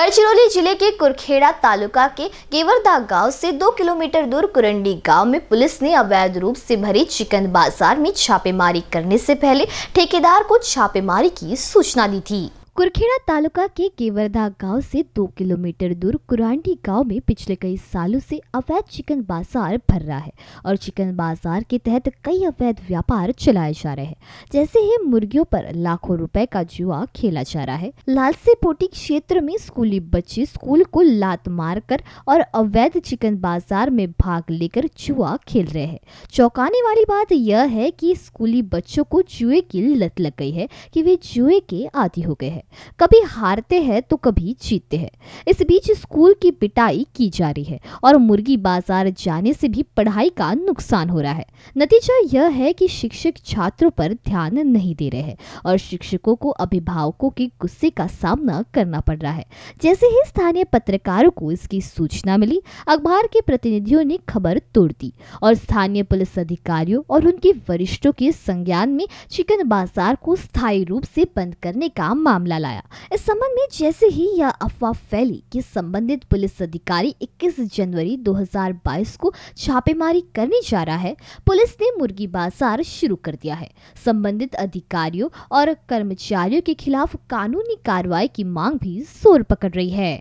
गढ़चिरौली जिले के कुरखेड़ा तालुका के केवरदा गांव से दो किलोमीटर दूर कुरंडी गांव में पुलिस ने अवैध रूप से भरे चिकन बाजार में छापेमारी करने से पहले ठेकेदार को छापेमारी की सूचना दी थी कुरखेड़ा तालुका के केवरदा गांव से दो किलोमीटर दूर कुरांडी गांव में पिछले कई सालों से अवैध चिकन बाजार भर रहा है और चिकन बाजार के तहत कई अवैध व्यापार चलाए जा रहे हैं जैसे ही मुर्गियों पर लाखों रुपए का जुआ खेला जा रहा है लालसे पोटी क्षेत्र में स्कूली बच्चे स्कूल को लात मार कर और अवैध चिकन बाजार में भाग लेकर जुआ खेल रहे है चौकाने वाली बात यह है की स्कूली बच्चों को जुए की लत लग गई है की वे जुए के आदि हो गए है कभी हारते हैं तो कभी जीतते हैं इस बीच स्कूल की पिटाई की जा रही है और मुर्गी बाजार जाने से भी पढ़ाई का नुकसान हो रहा है नतीजा यह है कि शिक्षक छात्रों पर ध्यान नहीं दे रहे हैं और शिक्षकों को अभिभावकों के गुस्से का सामना करना पड़ रहा है जैसे ही स्थानीय पत्रकारों को इसकी सूचना मिली अखबार के प्रतिनिधियों ने खबर तोड़ दी और स्थानीय पुलिस अधिकारियों और उनके वरिष्ठों के संज्ञान में चिकन बाजार को स्थायी रूप से बंद करने का मामला मामला लाया इस संबंध में जैसे ही यह अफवाह फैली कि संबंधित पुलिस अधिकारी 21 जनवरी 2022 को छापेमारी करने जा रहा है पुलिस ने मुर्गी बाजार शुरू कर दिया है संबंधित अधिकारियों और कर्मचारियों के खिलाफ कानूनी कार्रवाई की मांग भी जोर पकड़ रही है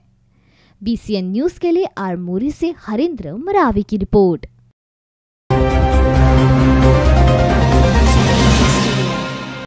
बीसीएन न्यूज के लिए आरमोरी से हरिंद्र मरावी की रिपोर्ट